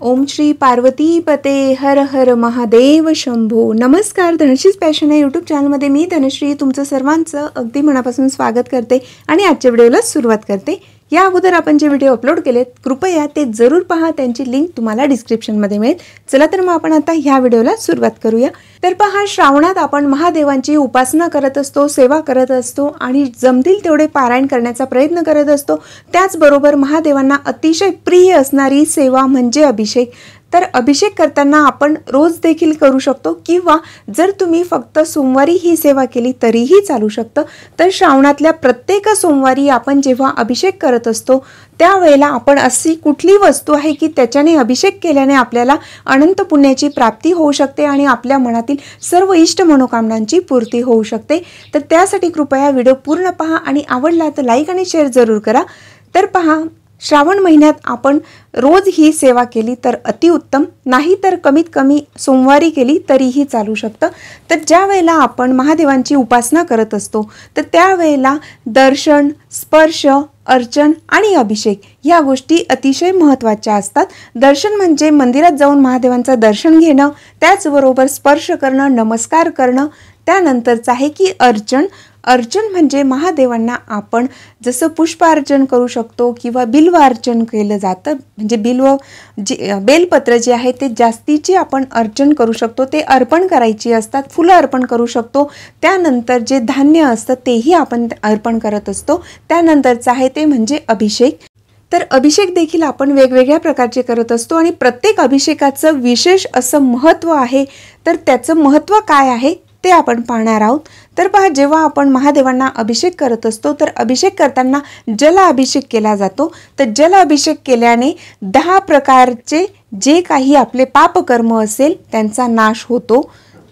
ओम श्री पार्वती पते हर हर महादेव शंभो नमस्कार धनश्री पॅशन या यूट्यूब चॅनलमध्ये मी धनश्री तुमचं सर्वांचं अगदी मनापासून स्वागत करते आणि आजच्या व्हिडिओला सुरुवात करते या अगोदर आपण जे व्हिडिओ अपलोड केलेत कृपया ते जरूर पहा त्यांची लिंक तुम्हाला डिस्क्रिप्शनमध्ये मिळेल चला तर मग आपण आता ह्या व्हिडिओला सुरुवात करूया तर पहा श्रावणात आपण महादेवांची उपासना करत असतो सेवा करत असतो आणि जमतील तेवढे पारायण करण्याचा प्रयत्न करत असतो त्याचबरोबर महादेवांना अतिशय प्रिय असणारी सेवा म्हणजे अभिषेक तर अभिषेक करताना आपण रोज देखील करू शकतो किंवा जर तुम्ही फक्त सोमवारी ही सेवा केली तरीही चालू शकतं तर श्रावणातल्या प्रत्येक सोमवारी आपण जेव्हा अभिषेक करत असतो त्यावेळेला आपण अशी कुठली वस्तू आहे की त्याच्याने अभिषेक केल्याने आपल्याला अनंत पुण्याची प्राप्ती होऊ शकते आणि आपल्या मनातील सर्व इष्ट मनोकामनांची पूर्ती होऊ शकते तर त्यासाठी कृपया व्हिडिओ पूर्ण पहा आणि आवडला तर लाईक आणि शेअर जरूर करा तर पहा श्रावण महिन्यात आपण रोज ही सेवा केली तर अतिउत्तम नाही तर कमीत कमी सोमवारी केली तरीही चालू शकतं तर ज्या वेळेला आपण महादेवांची उपासना करत असतो तर त्यावेळेला दर्शन स्पर्श अर्चन आणि अभिषेक या गोष्टी अतिशय महत्त्वाच्या असतात दर्शन म्हणजे मंदिरात जाऊन महादेवांचं दर्शन घेणं त्याचबरोबर स्पर्श करणं नमस्कार करणं त्यानंतरचं आहे की अर्चन अर्चन म्हणजे महादेवांना आपण जसं पुष्पार्चन करू शकतो किंवा अर्चन केलं जातं म्हणजे बिल्व जे बेलपत्र जे आहे ते जास्तीचे आपण अर्चन करू शकतो ते अर्पण करायची असतात फुलं अर्पण करू शकतो त्यानंतर जे धान्य असतं तेही आपण अर्पण करत असतो त्यानंतरचं आहे ते म्हणजे अभिषेक तर अभिषेक देखील आपण वेगवेगळ्या प्रकारचे करत असतो आणि प्रत्येक अभिषेकाचं विशेष असं महत्त्व आहे तर त्याचं महत्त्व काय आहे ते आपण पाहणार आहोत तर पहा जेव्हा आपण महादेवांना अभिषेक करत असतो तर अभिषेक करताना जल अभिषेक केला जातो तर जल अभिषेक केल्याने दहा प्रकारचे जे काही आपले पापकर्म असेल त्यांचा नाश होतो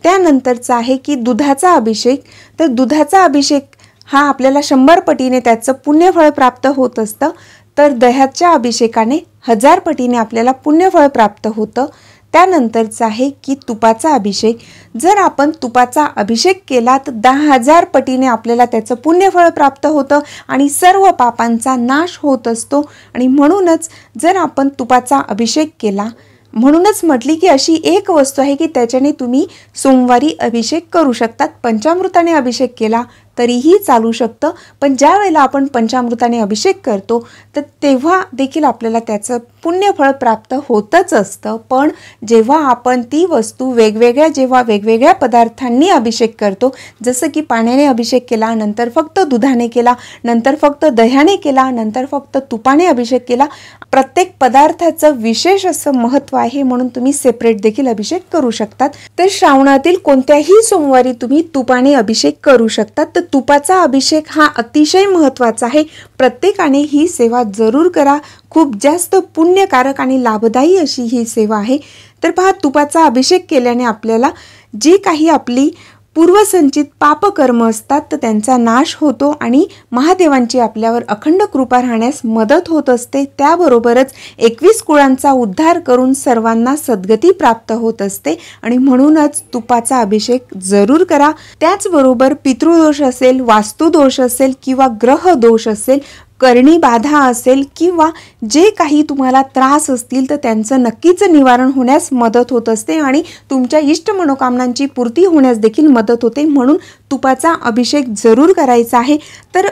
त्यानंतरचा आहे की दुधाचा अभिषेक तर दुधाचा अभिषेक हा आपल्याला शंभर पटीने त्याचं पुण्यफळ प्राप्त होत असतं तर दह्याच्या अभिषेकाने हजार पटीने आपल्याला पुण्यफळ प्राप्त होतं त्यानंतरचं आहे की तुपाचा अभिषेक जर आपण तुपाचा अभिषेक केला तर दहा हजार पटीने आपल्याला त्याचं पुण्यफळ प्राप्त होतं आणि सर्व पापांचा नाश होत असतो आणि म्हणूनच जर आपण तुपाचा अभिषेक केला म्हणूनच म्हटली की अशी एक वस्तू आहे की त्याच्याने तुम्ही सोमवारी अभिषेक करू शकतात पंचामृताने अभिषेक केला तरीही चालू शकतं पण ज्या वेळेला आपण पंचामृताने अभिषेक करतो तर तेव्हा देखील आपल्याला त्याचं पुण्यफळ प्राप्त होतच असतं पण जेव्हा आपण ती वस्तू वेगवेगळ्या जेव्हा वेगवेगळ्या पदार्थांनी अभिषेक करतो जसं की पाण्याने अभिषेक केला नंतर फक्त दुधाने केला नंतर फक्त दह्याने केला नंतर फक्त तुपाने अभिषेक केला प्रत्येक पदार्थाचं विशेष असं महत्त्व आहे म्हणून तुम्ही सेपरेट देखील अभिषेक करू शकतात तर श्रावणातील कोणत्याही सोमवारी तुम्ही तुपाने अभिषेक करू शकतात तर तुपाचा अभिषेक हा अतिशय महत्वाचा आहे प्रत्येकाने ही सेवा जरूर करा खूप जास्त पुण्यकारक आणि लाभदायी अशी ही सेवा आहे तर पहा तुपाचा अभिषेक केल्याने आपल्याला जी काही आपली पूर्वसंचित पापकर्म असतात तर त्यांचा नाश होतो आणि महादेवांची आपल्यावर अखंड कृपा राहण्यास मदत होत असते त्याबरोबरच एकवीस कुळांचा उद्धार करून सर्वांना सद्गती प्राप्त होत असते आणि म्हणूनच तुपाचा अभिषेक जरूर करा त्याचबरोबर पितृदोष असेल वास्तुदोष असेल किंवा ग्रह असेल करणी बाधा असेल किंवा जे काही तुम्हाला त्रास असतील तर त्यांचं नक्कीच निवारण होण्यास मदत होत असते आणि तुमच्या इष्ट मनोकामनांची पूर्ती होण्यास देखील मदत होते म्हणून तुपाचा अभिषेक जरूर करायचा आहे तर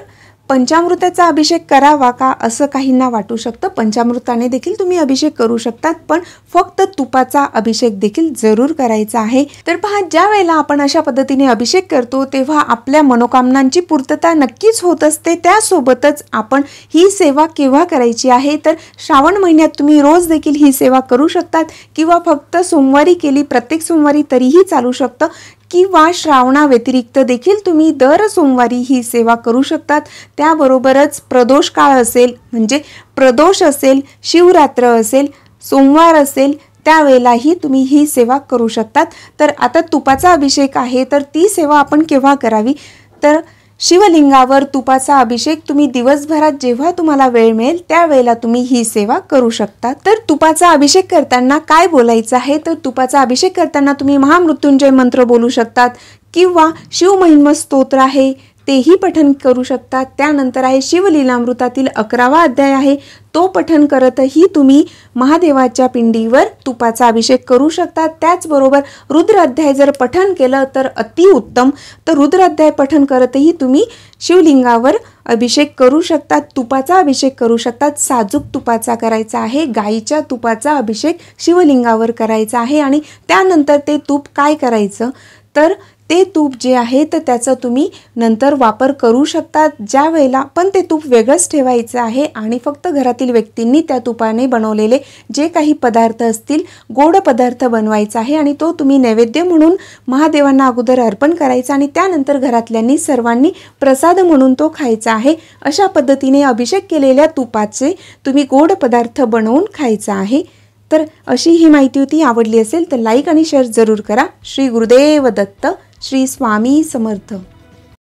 पंचामृताचा अभिषेक करावा का असं काहींना वाटू शकतं पंचामृताने देखील तुम्ही अभिषेक करू शकतात पण फक्त तुपाचा अभिषेक देखील जरूर करायचा आहे तर पहा ज्या वेळेला आपण अशा पद्धतीने अभिषेक करतो तेव्हा आपल्या मनोकामनांची पूर्तता नक्कीच होत असते त्यासोबतच आपण ही सेवा केव्हा करायची आहे तर श्रावण महिन्यात तुम्ही रोज देखील ही सेवा करू शकतात किंवा फक्त सोमवारी केली प्रत्येक सोमवारी तरीही चालू शकतं किंवा श्रावणाव्यतिरिक्त देखील तुम्ही दर सोमवारी ही सेवा करू शकतात त्याबरोबरच प्रदोष काळ असेल म्हणजे प्रदोष असेल शिवरात्र असेल सोमवार असेल त्यावेळेलाही तुम्ही ही सेवा करू शकतात तर आता तुपाचा अभिषेक आहे तर ती सेवा आपण केव्हा करावी तर शिवलिंगावर तुपाचा अभिषेक तुम्ही दिवसभरात जेव्हा तुम्हाला वेळ मिळेल त्यावेळेला तुम्ही ही सेवा करू शकता तर तुपाचा अभिषेक करताना काय बोलायचं आहे तर तुपाचा अभिषेक करताना तुम्ही महामृत्युंजय मंत्र बोलू शकतात किंवा शिवमहिम स्तोत्र आहे तेही पठन करू शकता त्यानंतर आहे शिवलीलामृतातील अकरावा अध्याय आहे तो पठन करतही तुम्ही महादेवाच्या पिंडीवर तुपाचा अभिषेक करू शकता त्याचबरोबर रुद्र अध्याय जर पठन केलं तर अतिउत्तम तर रुद्र अध्याय पठन करतही तुम्ही शिवलिंगावर अभिषेक करू शकतात तुपाचा अभिषेक करू शकतात साजूक तुपाचा करायचा आहे गाईच्या तुपाचा अभिषेक शिवलिंगावर करायचा आहे आणि त्यानंतर ते तूप काय करायचं तर ते तूप जे आहे तर त्याचा तुम्ही नंतर वापर करू शकता ज्या वेळेला पण ते तूप वेगळंच ठेवायचं आहे आणि फक्त घरातील व्यक्तींनी त्या तुपाने बनवलेले जे काही पदार्थ असतील गोड पदार्थ बनवायचा आहे आणि तो तुम्ही नैवेद्य म्हणून महादेवांना अगोदर अर्पण करायचा आणि त्यानंतर घरातल्यांनी सर्वांनी प्रसाद म्हणून तो खायचा आहे अशा पद्धतीने अभिषेक केलेल्या तुपाचे तुम्ही गोड पदार्थ बनवून खायचा आहे तर अशी ही माहिती होती आवडली असेल तर लाईक आणि शेअर जरूर करा श्री गुरुदेव दत्त श्री स्वामी समर्थ